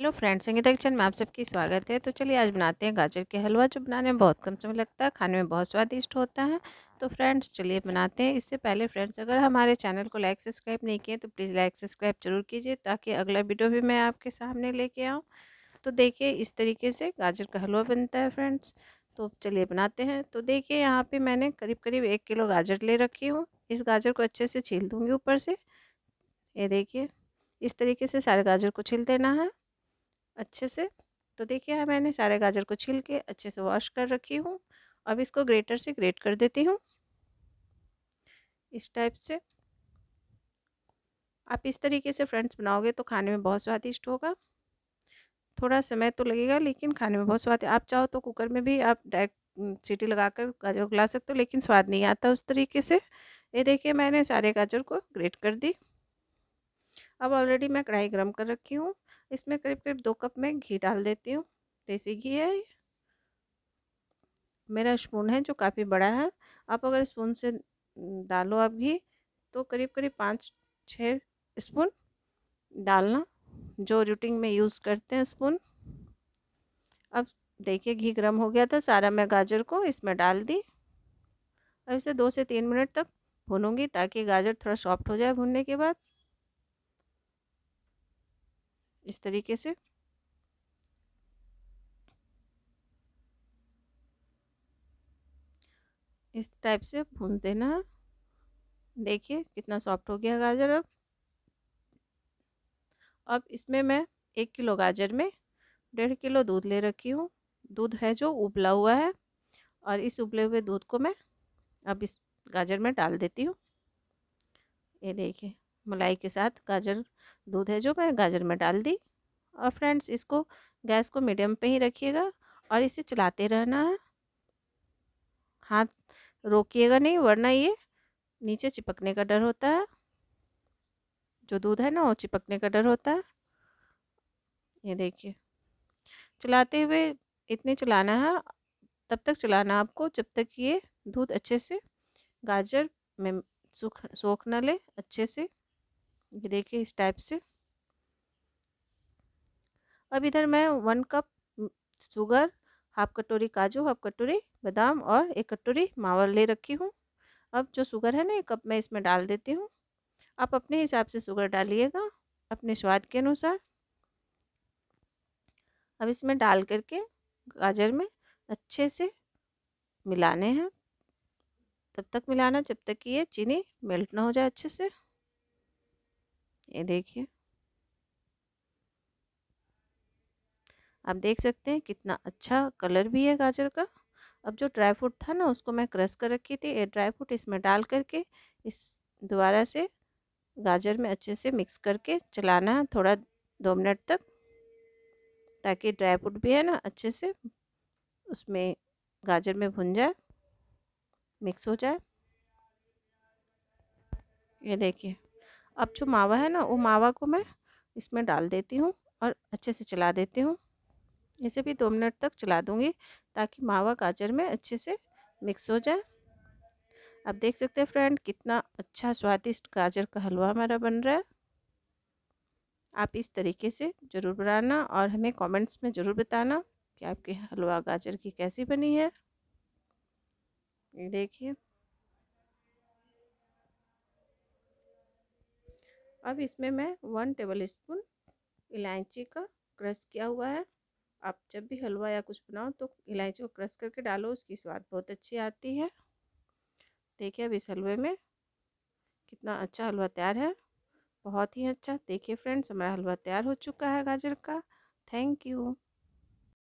hello friends संगीत kitchen में आप सबकी स्वागत है तो चलिए आज बनाते हैं गाजर के हलवा जो बनाने में बहुत कम समय लगता है खाने में बहुत स्वादिष्ट होता है तो फ्रेंड्स चलिए बनाते हैं इससे पहले फ्रेंड्स अगर हमारे चैनल को लाइक सब्सक्राइब नहीं किए तो प्लीज़ लाइक सब्सक्राइब जरूर कीजिए ताकि अगला वीडियो भी मैं आपके सामने लेके आऊँ तो देखिए इस तरीके से गाजर का हलवा बनता है फ्रेंड्स तो चलिए बनाते हैं तो देखिए यहाँ पर मैंने करीब करीब एक किलो गाजर ले रखी हूँ इस गाजर को अच्छे से छील दूँगी ऊपर से ये देखिए इस तरीके से सारे गाजर को छील देना है अच्छे से तो देखिए हाँ मैंने सारे गाजर को छील के अच्छे से वॉश कर रखी हूँ अब इसको ग्रेटर से ग्रेट कर देती हूँ इस टाइप से आप इस तरीके से फ्रेंड्स बनाओगे तो खाने में बहुत स्वादिष्ट होगा थोड़ा समय तो लगेगा लेकिन खाने में बहुत स्वाद आप चाहो तो कुकर में भी आप डायरेक्ट सीटी लगाकर गाजर को ला सकते हो लेकिन स्वाद नहीं आता उस तरीके से ये देखिए मैंने सारे गाजर को ग्रेट कर दी अब ऑलरेडी मैं कढ़ाई गर्म कर रखी हूँ इसमें करीब करीब दो कप में घी डाल देती हूँ देसी घी है मेरा स्पून है जो काफ़ी बड़ा है आप अगर स्पून से डालो आप घी तो करीब करीब पाँच छः स्पून डालना जो रूटिंग में यूज़ करते हैं स्पून अब देखिए घी गर्म हो गया था सारा मैं गाजर को इसमें डाल दी और इसे दो से तीन मिनट तक भूनूंगी ताकि गाजर थोड़ा सॉफ्ट हो जाए भूनने के बाद इस तरीके से इस टाइप से भून देना है देखिए कितना सॉफ्ट हो गया गाजर अब अब इसमें मैं एक किलो गाजर में डेढ़ किलो दूध ले रखी हूँ दूध है जो उबला हुआ है और इस उबले हुए दूध को मैं अब इस गाजर में डाल देती हूँ ये देखिए मलाई के साथ गाजर दूध है जो मैं गाजर में डाल दी और फ्रेंड्स इसको गैस को मीडियम पे ही रखिएगा और इसे चलाते रहना है हाथ रोकिएगा नहीं वरना ये नीचे चिपकने का डर होता है जो दूध है ना वो चिपकने का डर होता है ये देखिए चलाते हुए इतने चलाना है तब तक चलाना आपको जब तक ये दूध अच्छे से गाजर में सूख सोख न ले अच्छे से ये देखिए इस टाइप से अब इधर मैं वन कप शुगर हाफ कटोरी काजू हाफ कटोरी बादाम और एक कटोरी मावा ले रखी हूँ अब जो शुगर है ना एक कप मैं इसमें डाल देती हूँ आप अपने हिसाब से शुगर डालिएगा अपने स्वाद के अनुसार अब इसमें डाल करके गाजर में अच्छे से मिलाने हैं तब तक मिलाना जब तक कि ये चीनी मेल्ट ना हो जाए अच्छे से ये देखिए आप देख सकते हैं कितना अच्छा कलर भी है गाजर का अब जो ड्राई फ्रूट था ना उसको मैं क्रश कर रखी थी ये ड्राई फ्रूट इसमें डाल करके इस दोबारा से गाजर में अच्छे से मिक्स करके चलाना है थोड़ा दो मिनट तक ताकि ड्राई फ्रूट भी है ना अच्छे से उसमें गाजर में भुन जाए मिक्स हो जाए ये देखिए अब जो मावा है ना वो मावा को मैं इसमें डाल देती हूँ और अच्छे से चला देती हूँ इसे भी दो मिनट तक चला दूँगी ताकि मावा गाजर में अच्छे से मिक्स हो जाए अब देख सकते हैं फ्रेंड कितना अच्छा स्वादिष्ट गाजर का हलवा हमारा बन रहा है आप इस तरीके से ज़रूर बनाना और हमें कमेंट्स में ज़रूर बताना कि आपके हलवा गाजर की कैसी बनी है देखिए अब इसमें मैं वन टेबल स्पून इलायची का क्रश किया हुआ है आप जब भी हलवा या कुछ बनाओ तो इलायची को क्रश करके डालो उसकी स्वाद बहुत अच्छी आती है देखिए अब इस हलवे में कितना अच्छा हलवा तैयार है बहुत ही अच्छा देखिए फ्रेंड्स हमारा हलवा तैयार हो चुका है गाजर का थैंक यू